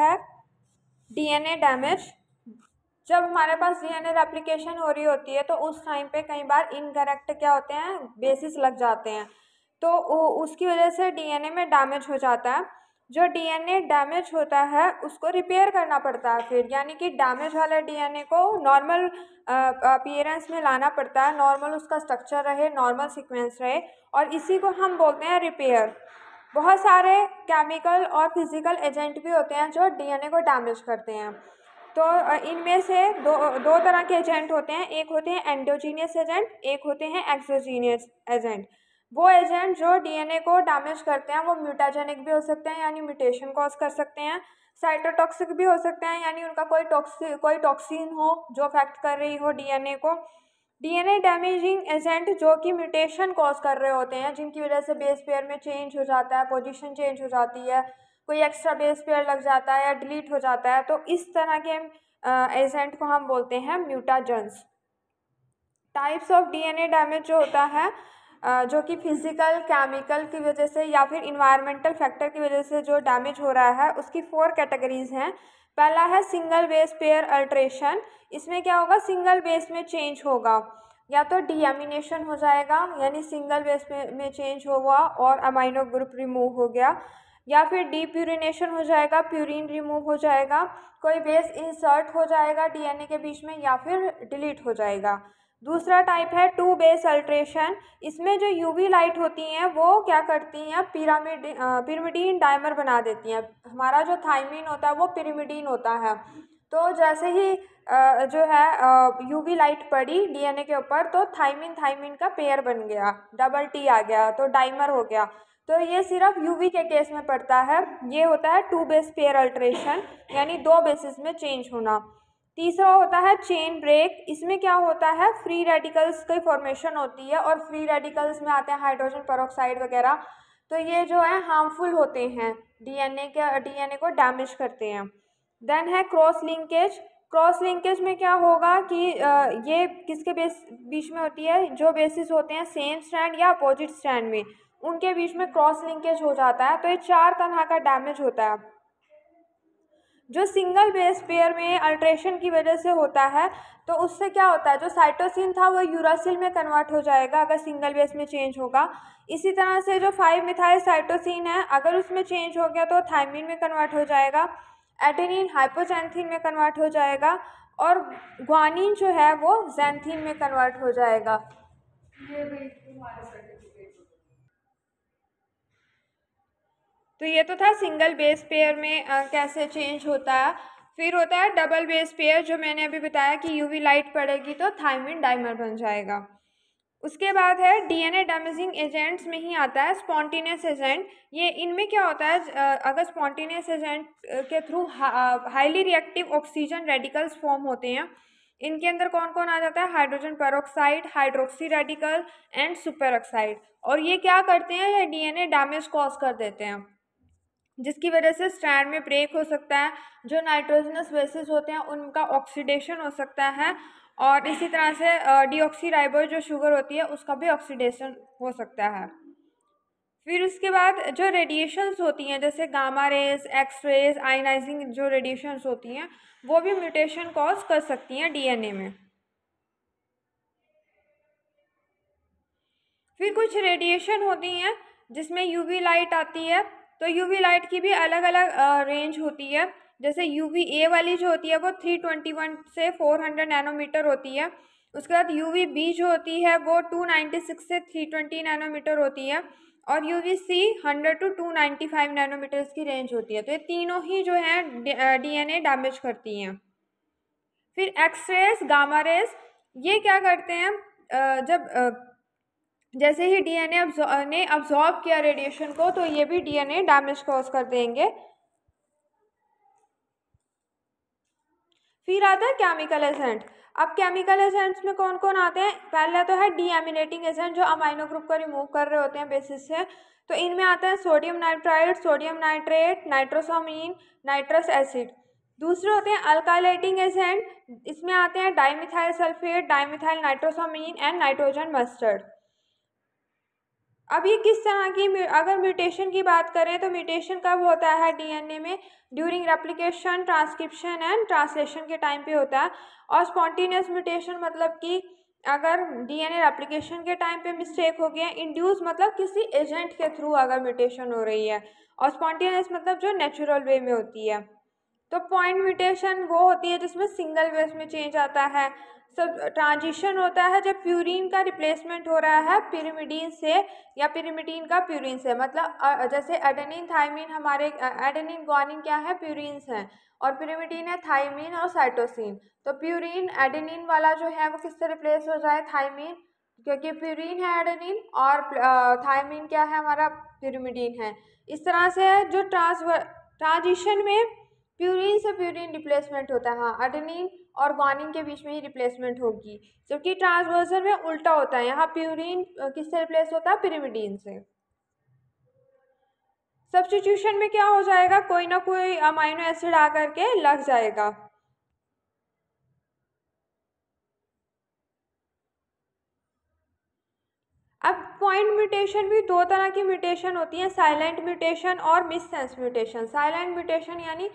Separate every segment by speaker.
Speaker 1: है DNA damage जब हमारे पास डीएनए रेप्लिकेशन हो रही होती है तो उस टाइम पे कई बार इनकरेक्ट क्या होते हैं बेसिस लग जाते हैं तो उसकी वजह से डीएनए में डैमेज हो जाता है जो डीएनए डैमेज होता है उसको रिपेयर करना पड़ता है फिर यानी कि डैमेज वाले डीएनए को नॉर्मल अपीयरेंस में लाना पड़ता है नॉर्मल उसका स्ट्रक्चर रहे नॉर्मल सिक्वेंस रहे और इसी को हम बोलते हैं रिपेयर बहुत सारे केमिकल और फिज़िकल एजेंट भी होते हैं जो डीएनए को डैमेज करते हैं तो इनमें से दो दो तरह के एजेंट होते हैं एक होते हैं एंडोजीनियस एजेंट एक होते हैं एक्सोजीनियस एजेंट वो एजेंट जो डीएनए को डैमेज करते हैं वो म्यूटाजेनिक भी हो सकते हैं यानी म्यूटेशन कॉज कर सकते हैं साइटोटॉक्सिक भी हो सकते हैं यानी उनका कोई टॉक्सी कोई टॉक्सिन हो जो अफेक्ट कर रही हो डीएनए को डीएनए डैमेजिंग एजेंट जो कि म्यूटेशन कॉज कर रहे होते हैं जिनकी वजह से बेस पेयर में चेंज हो जाता है पोजीशन चेंज हो जाती है कोई एक्स्ट्रा बेस पेयर लग जाता है या डिलीट हो जाता है तो इस तरह के एजेंट को हम बोलते हैं mutagens types of DNA damage जो होता है जो कि फिज़िकल केमिकल की वजह से या फिर इन्वायरमेंटल फैक्टर की वजह से जो डैमेज हो रहा है उसकी फोर कैटेगरीज़ हैं पहला है सिंगल बेस पेयर अल्ट्रेशन इसमें क्या होगा सिंगल बेस में चेंज होगा या तो डीएमिनेशन हो जाएगा यानी सिंगल बेस में, चेंज हुआ और अमाइनो ग्रुप रिमूव हो गया या फिर डीप्यूरिनेशन हो जाएगा प्यूरिन रिमूव हो जाएगा कोई बेस इंसर्ट हो जाएगा डीएनए के बीच में या फिर डिलीट हो जाएगा दूसरा टाइप है टू बेस अल्ट्रेशन इसमें जो यूवी लाइट होती हैं वो क्या करती हैं पिरामिड पिरामिडीन डाइमर बना देती हैं हमारा जो थाइमिन होता है वो पिरामिडीन होता है तो जैसे ही जो है यूवी लाइट पड़ी डीएनए के ऊपर तो थाइमिन थाइमिन का पेयर बन गया डबल टी आ गया तो डाइमर हो गया तो ये सिर्फ यूवी के केस में पड़ता है ये होता है टू बेस पेयर अल्ट्रेशन यानी दो बेसिस में चेंज होना तीसरा होता है चेन ब्रेक इसमें क्या होता है फ्री रेडिकल्स की फॉर्मेशन होती है और फ्री रेडिकल्स में आते हैं हाइड्रोजन पेरोक्साइड वगैरह तो ये जो है हार्मफुल होते हैं डीएनए के डीएनए को डैमेज करते हैं देन है क्रॉस लिंकेज क्रॉस लिंकेज में क्या होगा कि ये किसके बेस बीच में होती है जो बेसिस होते हैं सेम स्टैंड या अपोजिट स्टैंड में उनके बीच में क्रॉस लिंकेज हो जाता है तो ये चार तरह का डैमेज होता है जो सिंगल बेस पेयर में अल्ट्रेशन की वजह से होता है तो उससे क्या होता है जो साइटोसिन था वो यूरासिल में कन्वर्ट हो जाएगा अगर सिंगल बेस में चेंज होगा इसी तरह से जो फाइव मिथाइल साइटोसिन है अगर उसमें चेंज हो गया तो थाइमिन में कन्वर्ट हो जाएगा एटेनिन हाइपोजैंथिन में कन्वर्ट हो जाएगा और ग्वानिन जो है वो जैंथिन में कन्वर्ट हो जाएगा ये भी तो ये तो था सिंगल बेस पेयर में आ, कैसे चेंज होता है फिर होता है डबल बेस पेयर जो मैंने अभी बताया कि यूवी लाइट पड़ेगी तो थाइमिन डाइमर बन जाएगा उसके बाद है डीएनए डैमेजिंग एजेंट्स में ही आता है स्पॉन्टेनियस एजेंट ये इनमें क्या होता है अगर स्पॉन्टेनियस एजेंट के through highly reactive oxygen radicals form होते हैं इनके अंदर कौन कौन आ जाता है hydrogen peroxide hydroxy radical and oxide और ये क्या करते हैं ये डीएनए डैमेज कॉज कर देते हैं जिसकी वजह से स्ट्रैंड में ब्रेक हो सकता है जो नाइट्रोजनस वेसेस होते हैं उनका ऑक्सीडेशन हो सकता है और इसी तरह से डीऑक्सीराइबो जो शुगर होती है उसका भी ऑक्सीडेशन हो सकता है फिर उसके बाद जो रेडिएशंस होती हैं जैसे gamma rays X rays ionizing जो रेडिएशंस होती हैं वो भी म्यूटेशन कॉज कर सकती हैं डीएनए में फिर कुछ रेडिएशन होती हैं जिसमें यूवी लाइट आती है तो यूवी लाइट की भी अलग अलग रेंज होती है जैसे यूवी ए वाली जो होती है वो थ्री ट्वेंटी वन से फोर हंड्रेड नैनोमीटर होती है उसके बाद यूवी बी जो होती है वो टू नाइन्टी सिक्स से थ्री ट्वेंटी नैनोमीटर होती है और U V C hundred to two ninety five nanometers की रेंज होती है तो ये तीनों ही जो है डीएनए डैमेज करती हैं फिर एक्स रेस गामा रेस ये क्या करते हैं जब जैसे ही डीएनए ने अब्जॉर्ब किया रेडिएशन को तो ये भी डीएनए डैमेज कॉज कर देंगे फिर आता है केमिकल एजेंट अब केमिकल एजेंट्स में कौन कौन आते हैं पहला तो है डीएमिनेटिंग एजेंट जो अमाइनो ग्रुप को रिमूव कर रहे होते हैं बेसिस से तो इनमें आते हैं sodium nitride sodium nitrate nitrosamine nitrous acid दूसरे होते हैं अल्कालाइटिंग एजेंट इसमें आते हैं dimethyl sulphate dimethyl nitrosamine and nitrogen mustard अब ये किस तरह की अगर म्यूटेशन की बात करें तो म्यूटेशन कब होता है डीएनए में during replication transcription and translation के टाइम पे होता है और स्पॉन्टेनियस म्यूटेशन मतलब कि अगर डीएनए रेप्लिकेशन के टाइम पे मिस्टेक हो गया इंड्यूस मतलब किसी एजेंट के थ्रू अगर म्यूटेशन हो रही है और स्पॉन्टेनियस मतलब जो नेचुरल वे में होती है तो पॉइंट म्यूटेशन वो होती है जिसमें सिंगल वे में चेंज आता है सब ट्रांजिशन होता है जब प्यूरिन का रिप्लेसमेंट हो रहा है पिरिमिडीन से या पिरिमिडीन का प्यूरिन से मतलब जैसे एडेनिन थाइमिन हमारे एडेनिन ग्वानिन क्या है प्यूरिन्स हैं और पिरिमिडीन है थाइमिन और साइटोसिन तो प्यूरिन एडेनिन वाला जो है वो किससे रिप्लेस हो जाए थाइमिन क्योंकि प्यूरिन है एडेनिन और थाइमिन क्या है हमारा पिरिमिडीन है इस तरह से जो ट्रांसवर ट्रांजिशन में प्यूरिन से प्यूरिन रिप्लेसमेंट होता है हाँ एडेनिन और वार्निंग के बीच में ही रिप्लेसमेंट होगी जबकि ट्रांसवर्सल में उल्टा होता है यहाँ प्यूरिन किससे रिप्लेस होता है पिरिमिडीन से सब्सटीट्यूशन में क्या हो जाएगा कोई ना कोई अमाइनो एसिड आ करके लग जाएगा अब पॉइंट म्यूटेशन भी दो तरह की म्यूटेशन होती है साइलेंट म्यूटेशन और मिससेंस म्यूटेशन साइलेंट म्यूटेशन यानी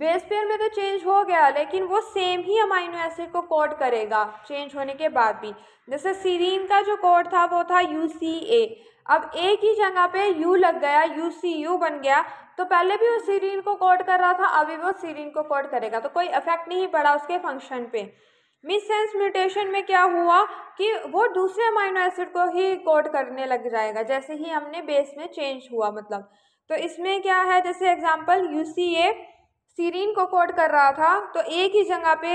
Speaker 1: बेस पेयर में तो चेंज हो गया लेकिन वो सेम ही अमाइनो एसिड को कोड करेगा चेंज होने के बाद भी जैसे सीरीन का जो कोड था वो था यू सी ए अब ए की जगह पे यू लग गया यू सी यू बन गया तो पहले भी वो सीरीन को कोड कर रहा था अभी वो सीरीन को कोड करेगा तो कोई इफेक्ट नहीं पड़ा उसके फंक्शन पे मिस सेंस म्यूटेशन में क्या हुआ कि वो दूसरे अमाइनो एसिड को ही कोड करने लग जाएगा जैसे ही हमने बेस में चेंज हुआ मतलब तो इसमें क्या है जैसे example U C A serine को कोड कर रहा था तो ए की जगह पे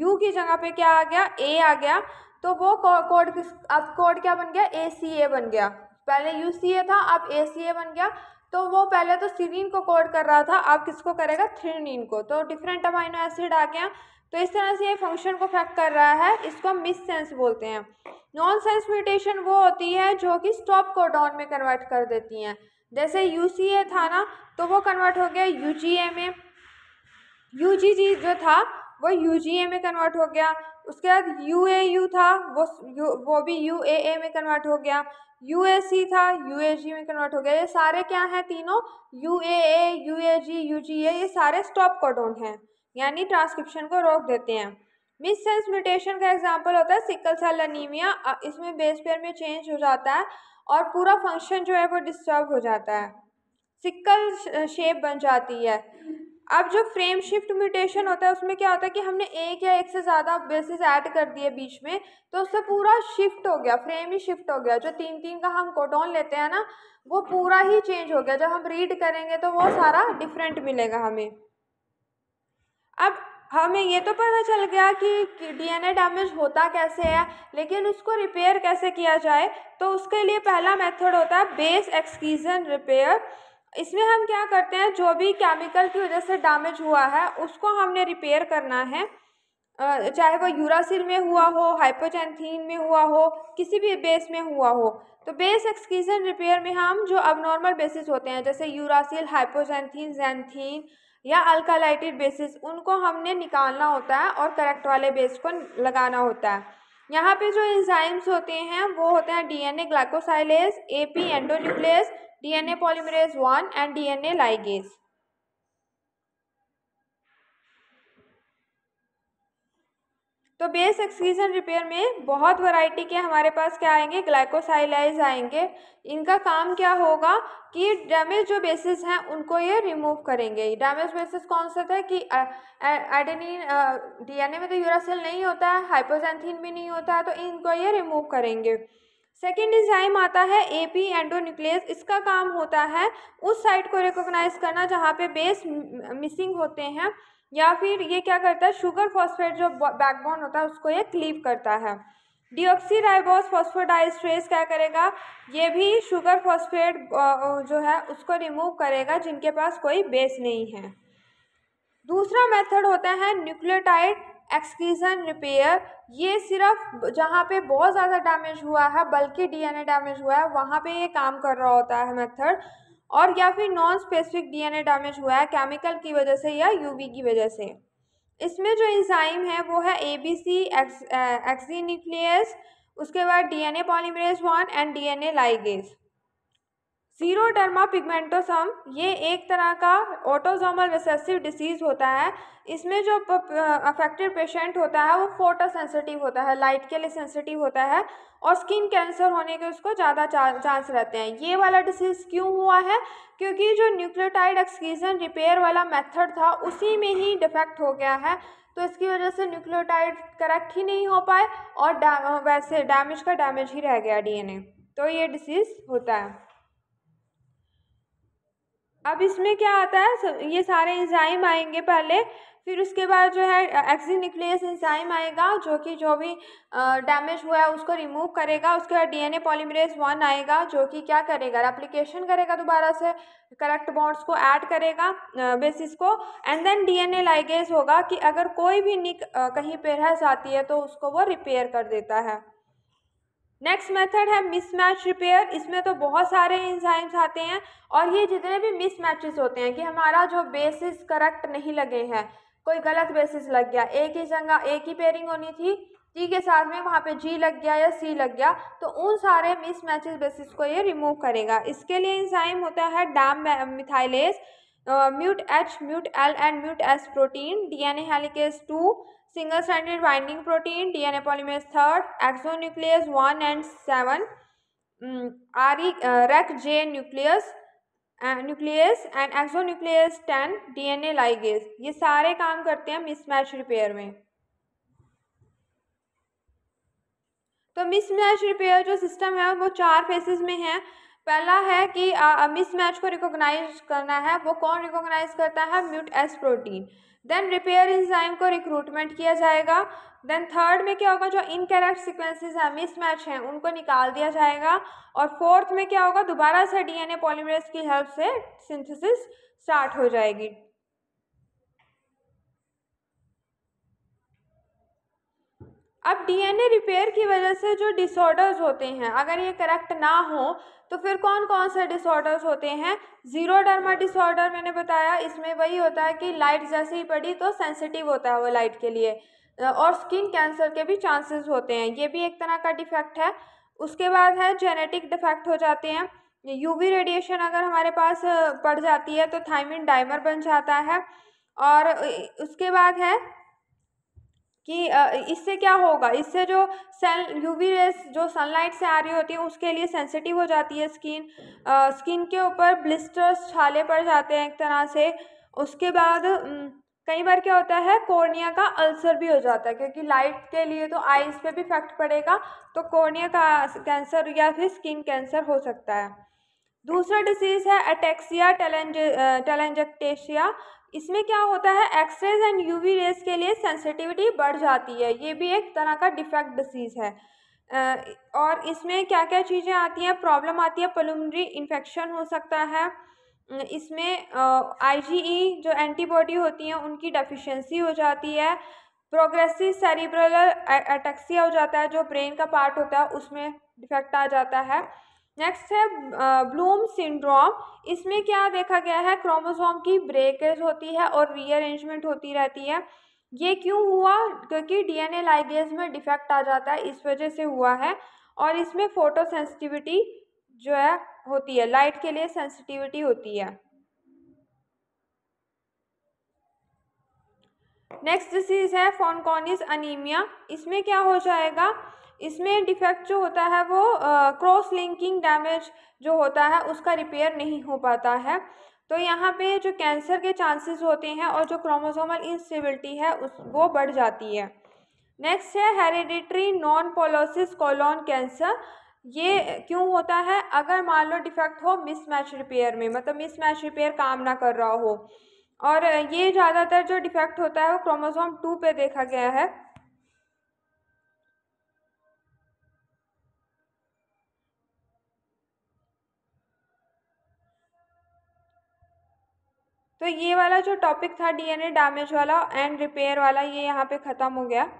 Speaker 1: यू की जगह पे क्या आ गया ए आ गया तो वो कोड अब कोड क्या बन गया ए सी ए बन गया पहले यू सी ए था अब ए सी ए बन गया तो वो पहले तो सीरीन को कोड कर रहा था अब किसको करेगा थ्रीनिन को तो डिफरेंट अमाइनो एसिड आ गया तो इस तरह से ये फंक्शन को फैक्ट कर रहा है इसको हम मिस सेंस बोलते हैं नॉन सेंस म्यूटेशन वो होती है जो कि स्टॉप को में कन्वर्ट कर देती हैं जैसे यू सी ए था ना तो वो कन्वर्ट हो गया यू जी ए में यू जी जी जो था वो यू जी ए में कन्वर्ट हो गया उसके बाद यू ए यू था वो वो भी यू ए ए में कन्वर्ट हो गया यू ए सी था यू ए जी में कन्वर्ट हो गया ये सारे क्या हैं तीनों U A A U A G U G A ये सारे स्टॉप कॉडोन हैं यानी ट्रांसक्रिप्शन को रोक देते हैं मिससेंस म्यूटेशन का एग्जाम्पल होता है सिकल सेल अनीमिया इसमें बेस पेयर में चेंज हो जाता है और पूरा फंक्शन जो है वो डिस्टर्ब हो जाता है सिक्कल शेप बन जाती है अब जो फ्रेम शिफ्ट म्यूटेशन होता है उसमें क्या होता है कि हमने एक या एक से ज़्यादा बेसिस ऐड कर दिए बीच में तो उससे पूरा शिफ्ट हो गया फ्रेम ही शिफ्ट हो गया जो तीन तीन का हम कोडोन लेते हैं ना वो पूरा ही चेंज हो गया जब हम रीड करेंगे तो वो सारा डिफरेंट मिलेगा हमें अब हमें ये तो पता चल गया कि डीएनए डैमेज होता कैसे है लेकिन उसको रिपेयर कैसे किया जाए तो उसके लिए पहला मेथड होता है बेस एक्सक्यूजन रिपेयर इसमें हम क्या करते हैं जो भी केमिकल की वजह से डैमेज हुआ है उसको हमने रिपेयर करना है चाहे वो यूरासिल में हुआ हो हाइपोचैंथीन में हुआ हो किसी भी बेस में हुआ हो तो बेस एक्सक्रीजन रिपेयर में हम जो अब नॉर्मल बेसिस होते हैं जैसे यूरासिल हाइपोजेंथीन जैनथीन या अल्कालाइटेड बेसिस उनको हमने निकालना होता है और करेक्ट वाले बेस को लगाना होता है यहाँ पे जो इंजाइम्स होते हैं वो होते हैं DNA glycosylase AP endonuclease DNA polymerase one and DNA ligase तो बेस एक्सक्रीजन रिपेयर में बहुत वैरायटी के हमारे पास क्या आएंगे ग्लाइकोसाइलाइज आएंगे इनका काम क्या होगा कि डैमेज जो बेसिस हैं उनको ये रिमूव करेंगे डैमेज बेसिस कौन सा था कि एडेनिन डीएनए में तो यूरासिल नहीं होता है हाइपोजेंथिन भी नहीं होता है तो इनको ये रिमूव करेंगे सेकेंड इंजाइम आता है ए पी एंडोन्यूक्लियस इसका काम होता है उस साइट को रिकोगनाइज करना जहाँ पे बेस मिसिंग होते हैं या फिर ये क्या करता है शुगर फॉस्फेट जो बैकबोन होता है उसको ये क्लीव करता है डिऑक्सी राइबोस फॉस्फोडाइस्ट्रेस क्या करेगा ये भी शुगर फॉस्फेट जो है उसको रिमूव करेगा जिनके पास कोई बेस नहीं है दूसरा मेथड होता है न्यूक्लियोटाइड एक्सक्रीसन रिपेयर ये सिर्फ जहाँ पे बहुत ज़्यादा डैमेज हुआ है बल्कि डीएनए डैमेज हुआ है वहाँ पे ये काम कर रहा होता है मेथड और या फिर नॉन स्पेसिफिक डीएनए डैमेज हुआ है केमिकल की वजह से या यूवी की वजह से इसमें जो इंजाइम है वो है A B C ex excinuclease उसके बाद DNA polymerase one and A ligase xeroderma pigmentosum ये एक तरह का ऑटोजोमल रिसेसिव डिसीज़ होता है इसमें जो अफेक्टेड पेशेंट होता है वो फोटो सेंसिटिव होता है लाइट के लिए सेंसिटिव होता है और स्किन कैंसर होने के उसको ज़्यादा चांस रहते हैं ये वाला डिसीज़ क्यों हुआ है क्योंकि जो न्यूक्लियोटाइड एक्सक्रीजन रिपेयर वाला मेथड था उसी में ही डिफेक्ट हो गया है तो इसकी वजह से न्यूक्लियोटाइड करेक्ट ही नहीं हो पाए और डा, वैसे डैमेज का डैमेज ही रह गया डी तो ये डिसीज़ होता है अब इसमें क्या आता है सब ये सारे इंजाइम आएंगे पहले फिर उसके बाद जो है निकलेस इंजाइम आएगा जो कि जो भी डैमेज हुआ है उसको रिमूव करेगा उसके बाद डीएनए पॉलीमरेज वन आएगा जो कि क्या करेगा एप्लीकेशन करेगा दोबारा से करेक्ट बॉन्ड्स को ऐड करेगा बेसिस को एंड देन डीएनए लाइगेज होगा कि अगर कोई भी निक कहीं पर रह जाती है तो उसको वो रिपेयर कर देता है नेक्स्ट मेथड है मिसमैच रिपेयर इसमें तो बहुत सारे इंजाइम्स आते हैं और ये जितने भी मिसमैचेस होते हैं कि हमारा जो बेसिस करेक्ट नहीं लगे हैं कोई गलत बेसिस लग गया एक ही जगह एक ही पेयरिंग होनी थी जी के साथ में वहाँ पे जी लग गया या सी लग गया तो उन सारे मिसमैचेस बेसिस को ये रिमूव करेगा इसके लिए इंजाइम होता है dam methylase mut H mut L and mut S protein D A helicase two single stranded binding protein DNA polymerase third exonucleus nuclease one and seven आरी rec J j nuclease and exonuclease ten DNA ligase ये सारे काम करते हैं mismatch repair में तो mismatch repair जो system है वो चार फेसेस में है पहला है कि मिसमैच uh, को रिकॉग्नाइज करना है वो कौन रिकॉग्नाइज करता है mut S protein then repair enzyme को रिक्रूटमेंट किया जाएगा देन थर्ड में क्या होगा जो इनकरेक्ट सिक्वेंसेज हैं मिसमैच हैं उनको निकाल दिया जाएगा और फोर्थ में क्या होगा दोबारा से डीएनए पॉलीमरेज की हेल्प से सिंथेसिस स्टार्ट हो जाएगी अब डीएनए रिपेयर की वजह से जो डिसऑर्डर्स होते हैं अगर ये करेक्ट ना हो तो फिर कौन कौन से डिसऑर्डर्स होते हैं जीरो डर्मा डिसऑर्डर मैंने बताया इसमें वही होता है कि लाइट जैसे ही पड़ी तो सेंसिटिव होता है वो लाइट के लिए और स्किन कैंसर के भी चांसेस होते हैं ये भी एक तरह का डिफेक्ट है उसके बाद है जेनेटिक डिफेक्ट हो जाते हैं यूवी रेडिएशन अगर हमारे पास पड़ जाती है तो थाइमिन डाइमर बन जाता है और उसके बाद है कि इससे क्या होगा इससे जो सन यू वी रेस जो सनलाइट से आ रही होती है उसके लिए सेंसिटिव हो जाती है स्किन स्किन के ऊपर ब्लिस्टर्स छाले पड़ जाते हैं एक तरह से उसके बाद कई बार क्या होता है कोर्निया का अल्सर भी हो जाता है क्योंकि लाइट के लिए तो आइज़ पे भी इफेक्ट पड़ेगा तो कोर्निया का कैंसर या फिर स्किन कैंसर हो सकता है दूसरा डिसीज़ है अटैक्सिया टेलेंज टेलेंजेक्टेशिया इसमें क्या होता है एक्सरेज एंड यूवी रेज के लिए सेंसिटिविटी बढ़ जाती है ये भी एक तरह का डिफेक्ट डिसीज़ है uh, और इसमें क्या क्या चीज़ें आती हैं प्रॉब्लम आती है पलमरी इन्फेक्शन हो सकता है mm, इसमें आईजीई uh, e जो एंटीबॉडी होती हैं उनकी डेफिशिएंसी हो जाती है प्रोग्रेसिव सेरिब्रल अटैक्सिया हो जाता है जो ब्रेन का पार्ट होता है उसमें डिफेक्ट आ जाता है नेक्स्ट है ब्लूम सिंड्रोम इसमें क्या देखा गया है क्रोमोसोम की ब्रेकेज होती है और रीअरेंजमेंट होती रहती है ये क्यों हुआ क्योंकि डीएनए लाइगेज में डिफेक्ट आ जाता है इस वजह से हुआ है और इसमें फोटो सेंसिटिविटी जो है होती है लाइट के लिए सेंसिटिविटी होती है नेक्स्ट डिसीज है फोनकॉनिस अनिमिया इसमें क्या हो जाएगा इसमें डिफेक्ट जो होता है वो क्रॉस लिंकिंग डैमेज जो होता है उसका रिपेयर नहीं हो पाता है तो यहाँ पे जो कैंसर के चांसेस होते हैं और जो क्रोमोसोमल इंस्टेबिलिटी है उस वो बढ़ जाती है नेक्स्ट है hereditary non polyposis colon cancer ये क्यों होता है अगर मान लो डिफेक्ट हो मिसमैच रिपेयर में मतलब मिसमैच रिपेयर काम ना कर रहा हो और ये ज़्यादातर जो डिफेक्ट होता है वो क्रोमोसोम टू पे देखा गया है ये वाला जो टॉपिक था डीएनए डैमेज वाला एंड रिपेयर वाला ये यहाँ पे ख़त्म हो गया